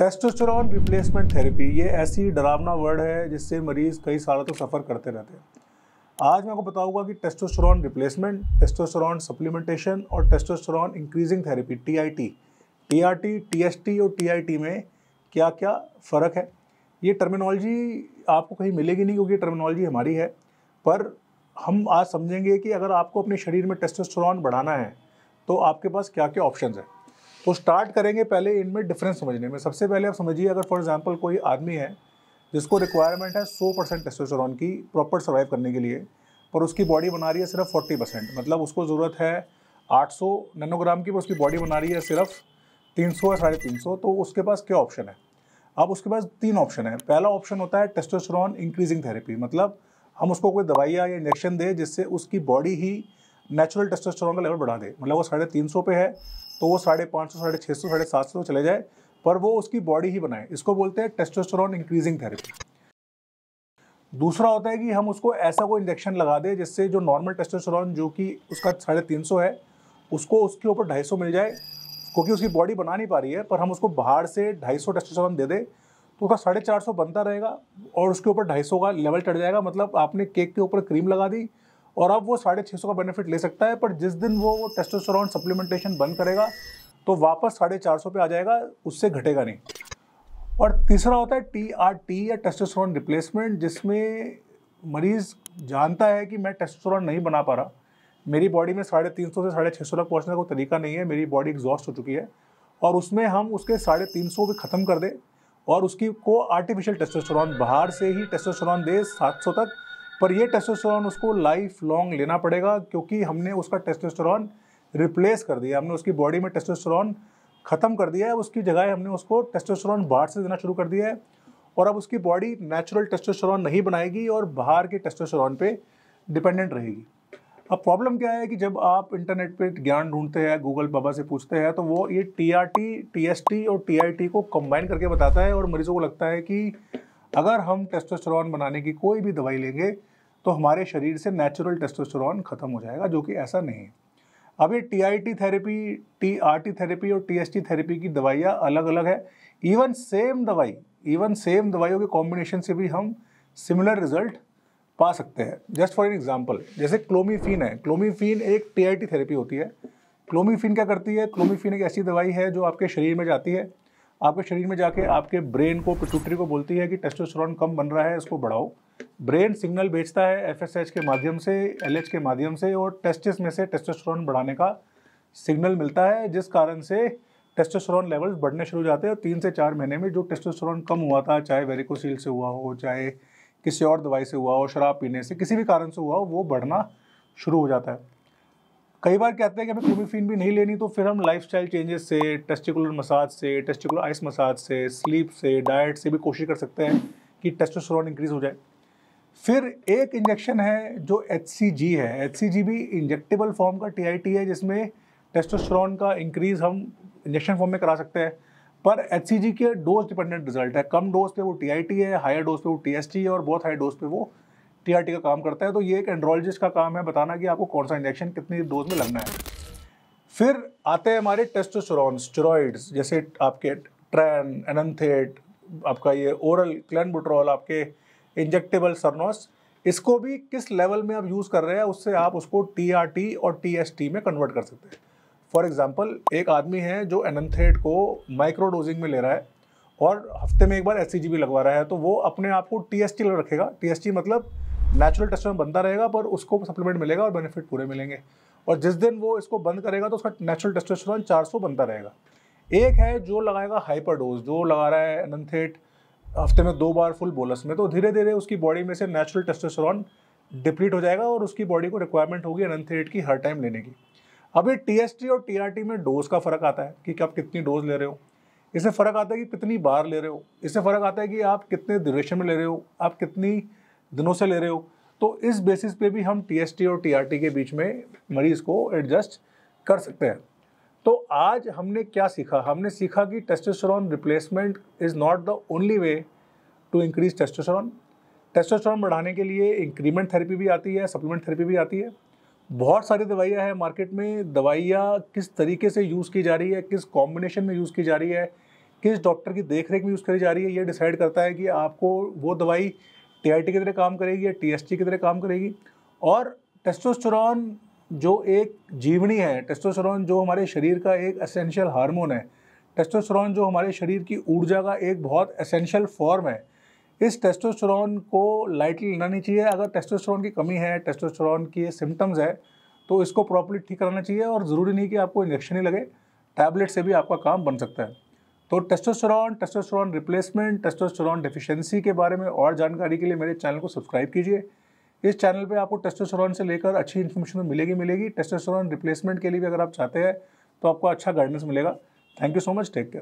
testosterone replacement therapy ये ऐसी डरावना वर्ड है जिससे मरीज़ कई सालों तक तो सफ़र करते रहते हैं आज मैं आपको बताऊंगा कि टेस्टोस्टेरॉन रिप्लेसमेंट टेस्टोस्टेरॉन सप्लीमेंटेशन और testosterone increasing therapy T T T T I R T S T और टी आई टी में क्या क्या फ़र्क है ये टर्मिनोलॉजी आपको कहीं मिलेगी नहीं क्योंकि टर्मिनोलॉजी हमारी है पर हम आज समझेंगे कि अगर आपको अपने शरीर में टेस्टोस्टेरॉन बढ़ाना है तो आपके पास क्या क्या ऑप्शंस हैं तो स्टार्ट करेंगे पहले इनमें डिफरेंस समझने में सबसे पहले आप समझिए अगर फॉर एग्जाम्पल कोई आदमी है जिसको रिक्वायरमेंट है सौ परसेंट टेस्टोसरॉन की प्रॉपर सर्वाइव करने के लिए पर उसकी बॉडी बना रही है सिर्फ फोर्टी परसेंट मतलब उसको ज़रूरत है आठ सौ नैनोग्राम की पर उसकी बॉडी बना रही है सिर्फ तीन सौ या साढ़े तीन सौ तो उसके पास क्या ऑप्शन है अब उसके पास तीन ऑप्शन है पहला ऑप्शन होता है टेस्टोसरॉन इंक्रीजिंग थेरेपी मतलब हम उसको कोई दवाइयाँ या इंजेक्शन दें जिससे उसकी बॉडी ही नेचुरल टेस्टोस्टेरोन का लेवल बढ़ा दे मतलब वो साढ़े तीन सौ पे है तो वो साढ़े पाँच सौ साढ़े छः सौ साढ़े सात सौ चले जाए पर वो उसकी बॉडी ही बनाए इसको बोलते हैं टेस्टोस्टेरोन इंक्रीजिंग थेरेपी दूसरा होता है कि हम उसको ऐसा कोई इंजेक्शन लगा दें जिससे जो नॉर्मल टेस्टोस्टेरोन जो कि उसका साढ़े तीन सौ है उसको उसके ऊपर ढाई सौ मिल जाए क्योंकि उसकी बॉडी बना नहीं पा रही है पर हम उसको बाहर से ढाई सौ टेस्टोस्टेरोन दे दें तो उसका साढ़े चार सौ बनता रहेगा और उसके ऊपर ढाई सौ का लेवल चढ़ जाएगा मतलब आपने केक के ऊपर क्रीम लगा दी और अब वो साढ़े छः सौ का बेनिफिट ले सकता है पर जिस दिन वो वो टेस्टोस्टेरोन सप्लीमेंटेशन बंद करेगा तो वापस साढ़े चार सौ पर आ जाएगा उससे घटेगा नहीं और तीसरा होता है टी आर टी या टेस्टोस्टेरोन रिप्लेसमेंट जिसमें मरीज़ जानता है कि मैं टेस्टोस्टेरोन नहीं बना पा रहा मेरी बॉडी में साढ़े तीन सौ से साढ़े छः सौ तक पहुँचने का तरीका नहीं है मेरी बॉडी एग्जॉस्ट हो चुकी है और उसमें हम उसके साढ़े तीन सौ भी ख़त्म कर दें और उसकी को आर्टिफिशियल टेस्टोस्टेरोन बाहर से ही टेस्टोस्टेरोन दे सात सौ तक पर ये टेस्टोस्टेरॉन उसको लाइफ लॉन्ग लेना पड़ेगा क्योंकि हमने उसका टेस्टोस्टेरॉन रिप्लेस कर दिया हमने उसकी बॉडी में टेस्टोस्टेरॉन ख़त्म कर दिया है उसकी जगह हमने उसको टेस्टोस्टेरॉन बाहर से देना शुरू कर दिया है और अब उसकी बॉडी नेचुरल टेस्टोस्टेरॉन नहीं बनाएगी और बाहर के टेस्टोस्टेरॉन पे डिपेंडेंट रहेगी अब प्रॉब्लम क्या है कि जब आप इंटरनेट पे ज्ञान ढूंढते हैं गूगल बाबा से पूछते हैं तो वो ये T R T T S T और टी आई टी को कंबाइन करके बताता है और मरीजों को लगता है कि अगर हम टेस्टोस्टेरॉन बनाने की कोई भी दवाई लेंगे तो हमारे शरीर से नेचुरल टेस्टोस्टेरोन ख़त्म हो जाएगा जो कि ऐसा नहीं है अब ये टी थेरेपी टी थेरेपी और टी थेरेपी की दवाइयाँ अलग अलग है इवन सेम दवाई इवन सेम दवाइयों के कॉम्बिनेशन से भी हम सिमिलर रिजल्ट पा सकते हैं जस्ट फॉर एन एग्जाम्पल जैसे क्लोमीफिन है क्लोमीफिन एक टी थेरेपी होती है क्लोमीफिन क्या करती है क्लोमीफिन एक ऐसी दवाई है जो आपके शरीर में जाती है आपके शरीर में जाके आपके ब्रेन को पिटूटरी को बोलती है कि टेस्टोस्टेरोन कम बन रहा है इसको बढ़ाओ ब्रेन सिग्नल बेचता है एफ के माध्यम से एल के माध्यम से और टेस्टिस में से टेस्टोस्टेरोन बढ़ाने का सिग्नल मिलता है जिस कारण से टेस्टोस्टेरोन लेवल्स बढ़ने शुरू हो जाते हैं और तीन से चार महीने में जो टेस्टोस्टेरोन कम हुआ था चाहे वेरिकोसील से हुआ हो चाहे किसी और दवाई से हुआ हो शराब पीने से किसी भी कारण से हुआ हो वो बढ़ना शुरू हो जाता है कई बार कहते हैं कि हमें कोमिफिन भी नहीं लेनी तो फिर हम स्टाइल चेंजेस से टेस्टिकुलर मसाज से टेस्टिकुलर आइस मसाज से स्लीप से डाइट से भी कोशिश कर सकते हैं कि टेस्टोस्टेरोन इंक्रीज़ हो जाए फिर एक इंजेक्शन है जो एच है एच भी इंजेक्टेबल फॉर्म का टी है जिसमें टेस्टोस्टेरोन का इंक्रीज़ हम इंजेक्शन फॉर्म में करा सकते हैं पर एच के डोज डिपेंडेंट रिजल्ट है कम डोज पे वो टी है हायर डोज पे वो टी है और बहुत हाई डोज पे वो टी का काम करता है तो ये एक एंड्रोलॉजिस्ट का काम है बताना कि आपको कौन सा इंजेक्शन कितनी डोज में लगना है फिर आते हैं हमारे टेस्टोस्टेरोन स्टेरॉइड्स जैसे आपके ट्रैन एनथेट आपका ये ओरल क्लैनबुट्रॉल आपके इंजेक्टेबल सरनोस इसको भी किस लेवल में आप यूज़ कर रहे हैं उससे आप उसको टी और टी में कन्वर्ट कर सकते हैं फॉर एग्जाम्पल एक आदमी है जो एनथेट को माइक्रो डोजिंग में ले रहा है और हफ्ते में एक बार एस भी लगवा रहा है तो वो अपने आप को टी एस रखेगा टी मतलब नेचुरल टेस्ट में बनता रहेगा पर उसको सप्लीमेंट मिलेगा और बेनिफिट पूरे मिलेंगे और जिस दिन वो इसको बंद करेगा तो उसका नेचुरल टेस्टोस्टेरोन 400 बनता रहेगा एक है जो लगाएगा हाइपर डोज जो लगा रहा है अनंथेट हफ्ते में दो बार फुल बोलस में तो धीरे धीरे उसकी बॉडी में से नेचुरल टेस्टोस्टेरोन डिप्लीट हो जाएगा और उसकी बॉडी को रिक्वायरमेंट होगी एनथेट की हर टाइम लेने की अभी टी और टी में डोज का फ़र्क आता है कि आप कितनी डोज ले रहे हो इससे फ़र्क आता है कि कितनी बार ले रहे हो इससे फ़र्क आता है कि आप कितने ड्यूरेशन में ले रहे हो आप कितनी दिनों से ले रहे हो तो इस बेसिस पे भी हम टी और टी के बीच में मरीज़ को एडजस्ट कर सकते हैं तो आज हमने क्या सीखा हमने सीखा कि testosterone replacement is not the only way to increase testosterone testosterone बढ़ाने के लिए इंक्रीमेंट थेरेपी भी आती है सप्लीमेंट थेरेपी भी आती है बहुत सारी दवाइयाँ हैं मार्केट में दवाइयाँ किस तरीके से यूज़ की जा रही है किस कॉम्बिनेशन में यूज़ की जा रही है किस डॉक्टर की देख रेख में यूज़ करी जा रही है ये डिसाइड करता है कि आपको वो दवाई टी की तरह काम करेगी या टी की तरह काम करेगी और टेस्टोस्टेरोन जो एक जीवनी है टेस्टोस्टेरोन जो हमारे शरीर का एक असेंशियल हार्मोन है टेस्टोस्टेरोन जो हमारे शरीर की ऊर्जा का एक बहुत असेंशियल फॉर्म है इस टेस्टोस्टेरोन को लाइटली लेना नहीं चाहिए अगर टेस्टोस्टेरोन की कमी है टेस्टोस्टेरोन की सिम्टम्स है तो इसको प्रॉपरली ठीक कराना चाहिए और ज़रूरी नहीं कि आपको इंजेक्शन ही लगे टैबलेट से भी आपका काम बन सकता है तो testosterone testosterone replacement testosterone deficiency के बारे में और जानकारी के लिए मेरे चैनल को सब्सक्राइब कीजिए इस चैनल पे आपको टेस्टोस्टेरोन से लेकर अच्छी इन्फॉर्मेशन तो मिलेगी मिलेगी टेस्टोस्टेरोन रिप्लेसमेंट के लिए भी अगर आप चाहते हैं तो आपको अच्छा गाइडेंस मिलेगा thank you so much take care